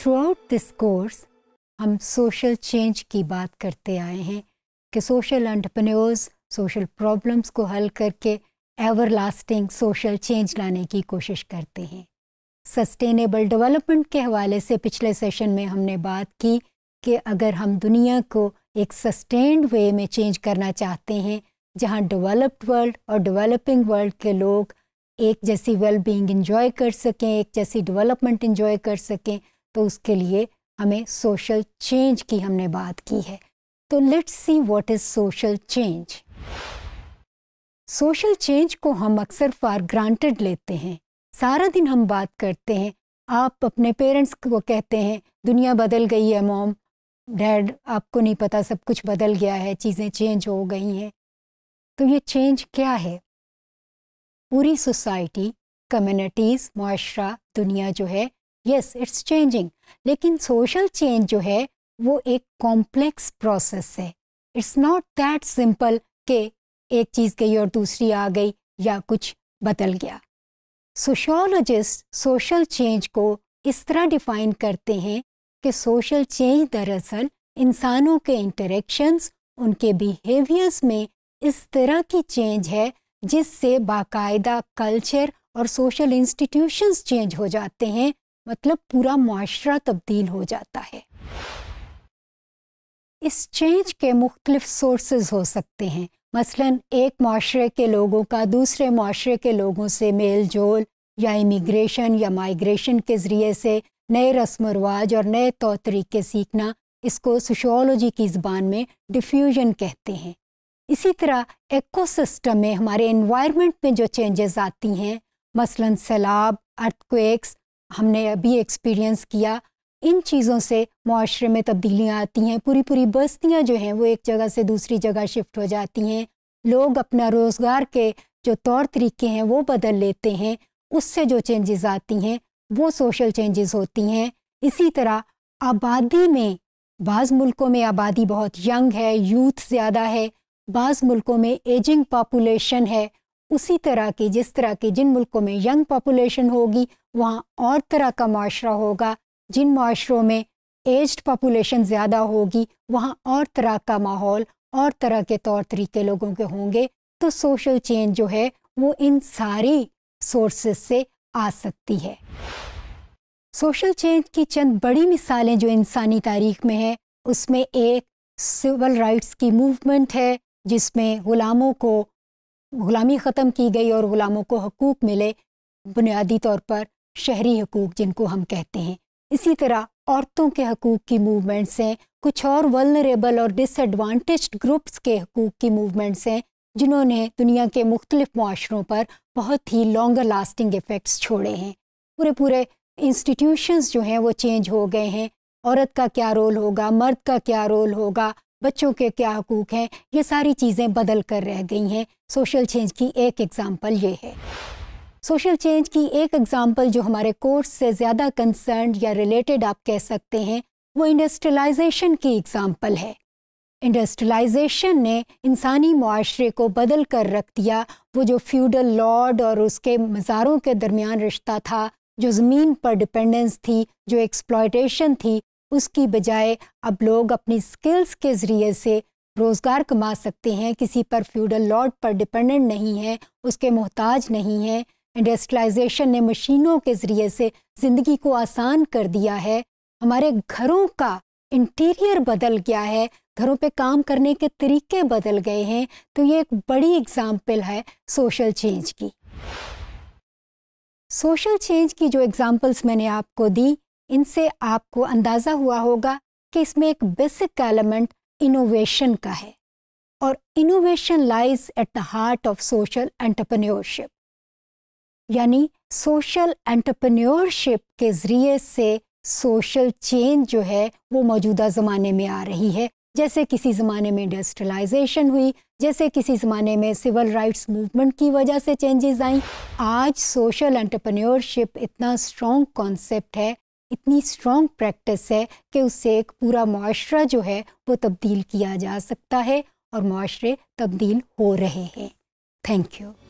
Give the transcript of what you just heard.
through throughout this course हम social change की बात करते आए हैं कि सोशल एंटरप्रेन्योर्स सोशल प्रॉब्लम्स को हल करके एवर लास्टिंग सोशल चेंज लाने की कोशिश करते हैं सस्टेनेबल डेवलपमेंट के हवाले से पिछले सेशन में हमने बात की कि अगर हम दुनिया को एक सस्टेन्ड वे में चेंज करना चाहते हैं जहाँ डेवलप्ड वर्ल्ड और डेवलपिंग वर्ल्ड के लोग एक जैसी वेल बींग इंजॉय कर सकें एक जैसी डेवलपमेंट इंजॉय कर सकें तो उसके लिए हमें सोशल चेंज की हमने बात की है तो let's see what is social change social change को हम अक्सर फॉर ग्रांटेड लेते हैं सारा दिन हम बात करते हैं आप अपने पेरेंट्स को कहते हैं दुनिया बदल गई है मॉम डैड आपको नहीं पता सब कुछ बदल गया है चीज़ें चेंज हो गई हैं तो ये चेंज क्या है पूरी सोसाइटी कम्युनिटीज़ माशरा दुनिया जो है यस इट्स चेंजिंग लेकिन सोशल चेंज जो है वो एक कॉम्प्लेक्स प्रोसेस है इट्स नॉट दैट सिंपल के एक चीज़ गई और दूसरी आ गई या कुछ बदल गया सोशोलॉजिस्ट सोशल चेंज को इस तरह डिफाइन करते हैं कि सोशल चेंज दरअसल इंसानों के इंटरेक्शंस उनके बिहेवियर्स में इस तरह की चेंज है जिससे बाकायदा कल्चर और सोशल इंस्टीट्यूशंस चेंज हो जाते हैं मतलब पूरा मुआरा तब्दील हो जाता है इस चेंज के मुख्तलिफ सोर्सेज हो सकते हैं मसलन एक माशरे के लोगों का दूसरे माशरे के लोगों से मेल जोल या इमिग्रेशन या माइग्रेशन के ज़रिए से नए रस्म रवाज और नए तौर तरीके सीखना इसको सोशोलॉजी की ज़बान में डिफ्यूजन कहते हैं इसी तरह एकोसिस्टम में हमारे इन्वायरमेंट में जो चेंजेस आती हैं मसलन सैलाब अर्थक्वेक्स हमने अभी एक्सपीरियंस किया इन चीज़ों से माशरे में तब्दीलियाँ आती हैं पूरी पूरी बस्तियाँ जो हैं वो एक जगह से दूसरी जगह शिफ्ट हो जाती हैं लोग अपना रोज़गार के जो तौर तरीके हैं वो बदल लेते हैं उससे जो चेंजेस आती हैं वो सोशल चेंजेस होती हैं इसी तरह आबादी में बाज़ मुल्कों में आबादी बहुत यंग है यूथ ज़्यादा है बाज़ मुल्कों में एजिंग पॉपुलेशन है उसी तरह की जिस तरह की जिन मुल्कों में यंग पॉपुलेशन होगी वहाँ और तरह का माशरा होगा जिन माशरों में एज्ड पापुलेशन ज़्यादा होगी वहाँ और तरह का माहौल और तरह के तौर तरीके लोगों के होंगे तो सोशल चेंज जो है वो इन सारी सोर्सेस से आ सकती है सोशल चेंज की चंद बड़ी मिसालें जो इंसानी तारीख में है उसमें एक सिविल राइट्स की मूवमेंट है जिसमें ग़ुलामों को ग़ुलामी ख़त्म की गई और ग़ुलामों को हकूक़ मिले बुनियादी तौर पर शहरी हकूक़ जिनको हम कहते हैं इसी तरह औरतों के हकूक़ की मूवमेंट्स हैं कुछ और वलनरेबल और डिसएडवांटेज ग्रुप्स के हकूक़ की मूवमेंट्स हैं जिन्होंने दुनिया के मुख्तलिफ माशरों पर बहुत ही लॉन्गर लास्टिंग इफ़ेक्ट्स छोड़े हैं पूरे पूरे इंस्टीट्यूशंस जो हैं वो चेंज हो गए हैं औरत का क्या रोल होगा मर्द का क्या रोल होगा बच्चों के क्या हकूक़ हैं ये सारी चीज़ें बदल कर रह गई हैं सोशल चेंज की एक एग्ज़ाम्पल ये है सोशल चेंज की एक एग्जांपल जो हमारे कोर्स से ज़्यादा कंसर्न या रिलेटेड आप कह सकते हैं वो इंडस्ट्रियलाइजेशन की एग्ज़ाम्पल है इंडस्ट्रियलाइजेशन ने इंसानी माशरे को बदल कर रख दिया वो जो फ्यूडल लॉर्ड और उसके मज़ारों के दरमियान रिश्ता था जो ज़मीन पर डिपेंडेंस थी जो एक्सप्लॉयटेशन थी उसकी बजाय अब लोग अपनी स्किल्स के ज़रिए से रोज़गार कमा सकते हैं किसी पर फ्यूडल लॉर्ड पर डिपेंडेंट नहीं है उसके मोहताज नहीं है इंडस्ट्रियलाइजेशन ने मशीनों के ज़रिए से ज़िंदगी को आसान कर दिया है हमारे घरों का इंटीरियर बदल गया है घरों पे काम करने के तरीके बदल गए हैं तो ये एक बड़ी एग्ज़ाम्पल है सोशल चेंज की सोशल चेंज की जो एग्ज़ाम्पल्स मैंने आपको दी इनसे आपको अंदाज़ा हुआ होगा कि इसमें एक बेसिक एलिमेंट इनोवेशन का है और innovation lies at the heart of social entrepreneurship यानी सोशल एंटरप्रेन्योरशिप के ज़रिए से सोशल चेंज जो है वो मौजूदा ज़माने में आ रही है जैसे किसी ज़माने में इंडस्ट्रियलाइजेशन हुई जैसे किसी ज़माने में सिविल राइट्स मूवमेंट की वजह से चेंजेस आई आज सोशल एंटरप्रेन्योरशिप इतना स्ट्रॉन्ग कॉन्सेप्ट है इतनी स्ट्रॉन्ग प्रैक्टिस है कि उससे एक पूरा माशरा जो है वो तब्दील किया जा सकता है और माशरे तब्दील हो रहे हैं थैंक यू